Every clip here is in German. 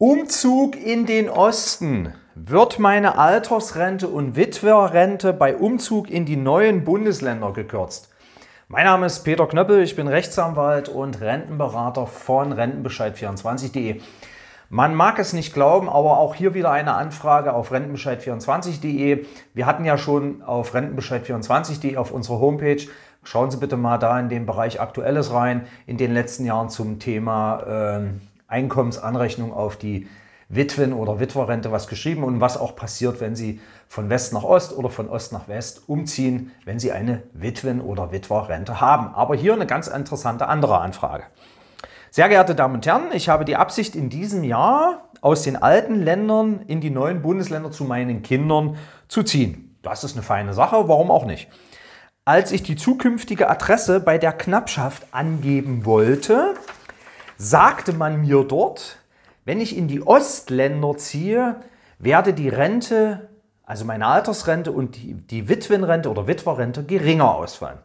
Umzug in den Osten. Wird meine Altersrente und Witwerrente bei Umzug in die neuen Bundesländer gekürzt? Mein Name ist Peter Knöppel, ich bin Rechtsanwalt und Rentenberater von Rentenbescheid24.de. Man mag es nicht glauben, aber auch hier wieder eine Anfrage auf rentenbescheid24.de. Wir hatten ja schon auf rentenbescheid24.de auf unserer Homepage. Schauen Sie bitte mal da in den Bereich Aktuelles rein, in den letzten Jahren zum Thema äh, Einkommensanrechnung auf die Witwen- oder Witwerrente was geschrieben und was auch passiert, wenn sie von West nach Ost oder von Ost nach West umziehen, wenn sie eine Witwen- oder Witwerrente haben. Aber hier eine ganz interessante andere Anfrage. Sehr geehrte Damen und Herren, ich habe die Absicht, in diesem Jahr aus den alten Ländern in die neuen Bundesländer zu meinen Kindern zu ziehen. Das ist eine feine Sache, warum auch nicht. Als ich die zukünftige Adresse bei der Knappschaft angeben wollte, sagte man mir dort, wenn ich in die Ostländer ziehe, werde die Rente, also meine Altersrente und die, die Witwenrente oder Witwerrente geringer ausfallen.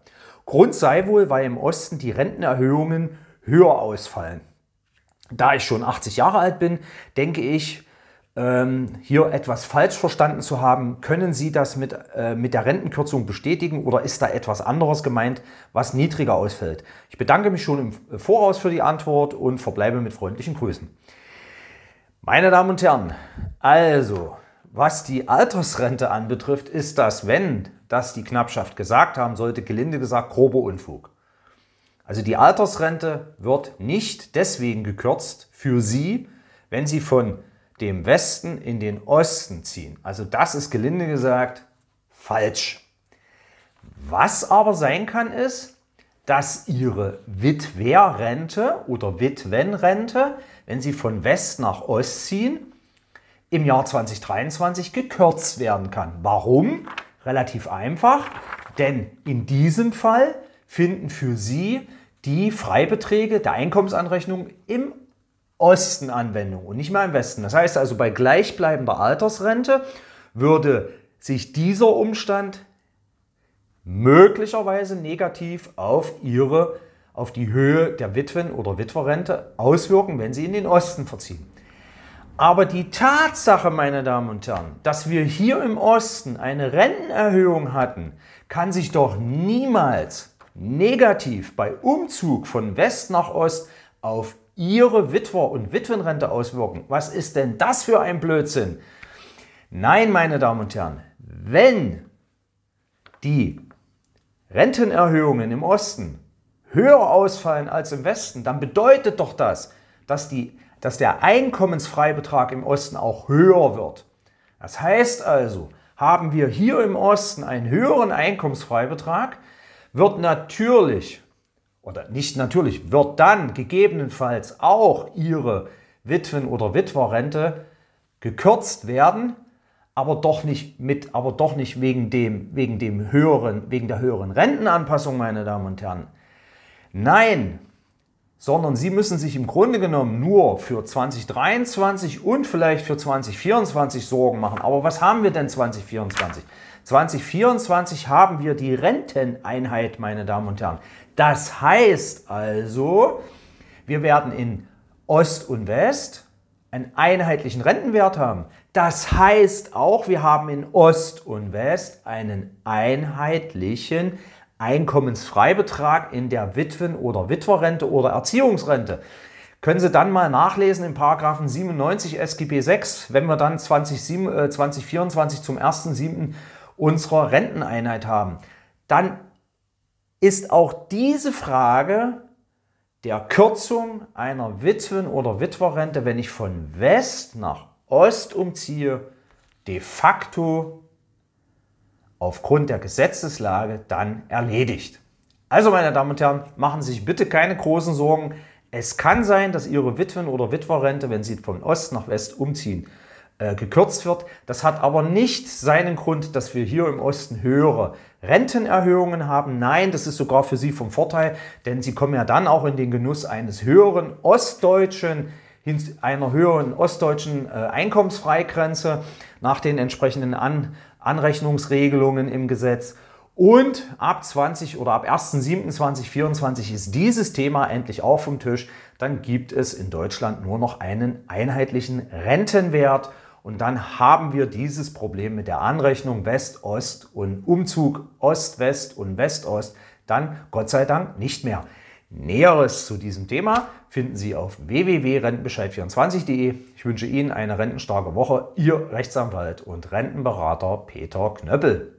Grund sei wohl, weil im Osten die Rentenerhöhungen höher ausfallen. Da ich schon 80 Jahre alt bin, denke ich, ähm, hier etwas falsch verstanden zu haben. Können Sie das mit, äh, mit der Rentenkürzung bestätigen oder ist da etwas anderes gemeint, was niedriger ausfällt? Ich bedanke mich schon im äh, Voraus für die Antwort und verbleibe mit freundlichen Grüßen. Meine Damen und Herren, also, was die Altersrente anbetrifft, ist das, wenn das die Knappschaft gesagt haben sollte, gelinde gesagt, grober Unfug. Also die Altersrente wird nicht deswegen gekürzt für Sie, wenn Sie von dem Westen in den Osten ziehen. Also das ist gelinde gesagt falsch. Was aber sein kann ist, dass ihre Witwerrente oder Witwenrente, wenn sie von West nach Ost ziehen, im Jahr 2023 gekürzt werden kann. Warum? Relativ einfach, denn in diesem Fall finden für sie die Freibeträge der Einkommensanrechnung im Osten Anwendung und nicht mehr im Westen. Das heißt also, bei gleichbleibender Altersrente würde sich dieser Umstand möglicherweise negativ auf ihre auf die Höhe der Witwen- oder Witwerrente auswirken, wenn sie in den Osten verziehen. Aber die Tatsache, meine Damen und Herren, dass wir hier im Osten eine Rentenerhöhung hatten, kann sich doch niemals negativ bei Umzug von West nach Ost auf ihre Witwer- und Witwenrente auswirken. Was ist denn das für ein Blödsinn? Nein, meine Damen und Herren, wenn die Rentenerhöhungen im Osten höher ausfallen als im Westen, dann bedeutet doch das, dass, die, dass der Einkommensfreibetrag im Osten auch höher wird. Das heißt also, haben wir hier im Osten einen höheren Einkommensfreibetrag, wird natürlich oder nicht natürlich, wird dann gegebenenfalls auch ihre Witwen- oder Witwerrente gekürzt werden, aber doch nicht mit, aber doch nicht wegen dem, wegen dem höheren, wegen der höheren Rentenanpassung, meine Damen und Herren. Nein, sondern sie müssen sich im Grunde genommen nur für 2023 und vielleicht für 2024 Sorgen machen. Aber was haben wir denn 2024? 2024 haben wir die Renteneinheit, meine Damen und Herren. Das heißt also, wir werden in Ost und West einen einheitlichen Rentenwert haben. Das heißt auch, wir haben in Ost und West einen einheitlichen Einkommensfreibetrag in der Witwen- oder Witwerrente oder Erziehungsrente. Können Sie dann mal nachlesen in Paragraphen 97 SGB 6, wenn wir dann 2024 äh, zum 1.7. unserer Renteneinheit haben. Dann ist auch diese Frage der Kürzung einer Witwen- oder Witwerrente, wenn ich von West nach Ost umziehe, de facto aufgrund der Gesetzeslage dann erledigt. Also meine Damen und Herren, machen Sie sich bitte keine großen Sorgen. Es kann sein, dass Ihre Witwen- oder Witwerrente, wenn Sie von Ost nach West umziehen, äh, gekürzt wird. Das hat aber nicht seinen Grund, dass wir hier im Osten höhere Rentenerhöhungen haben. Nein, das ist sogar für Sie vom Vorteil, denn Sie kommen ja dann auch in den Genuss eines höheren ostdeutschen einer höheren ostdeutschen äh, Einkommensfreigrenze nach den entsprechenden An Anrechnungsregelungen im Gesetz. Und ab 20 oder ab 1.7.2024 ist dieses Thema endlich auch vom Tisch. Dann gibt es in Deutschland nur noch einen einheitlichen Rentenwert und dann haben wir dieses Problem mit der Anrechnung West-Ost und Umzug Ost-West und West-Ost dann Gott sei Dank nicht mehr. Näheres zu diesem Thema finden Sie auf www.rentenbescheid24.de. Ich wünsche Ihnen eine rentenstarke Woche. Ihr Rechtsanwalt und Rentenberater Peter Knöppel.